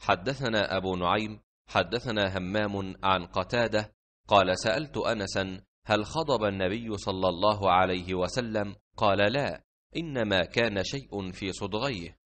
حدثنا أبو نعيم حدثنا همام عن قتادة قال سألت أنسا هل خضب النبي صلى الله عليه وسلم قال لا إنما كان شيء في صدغيه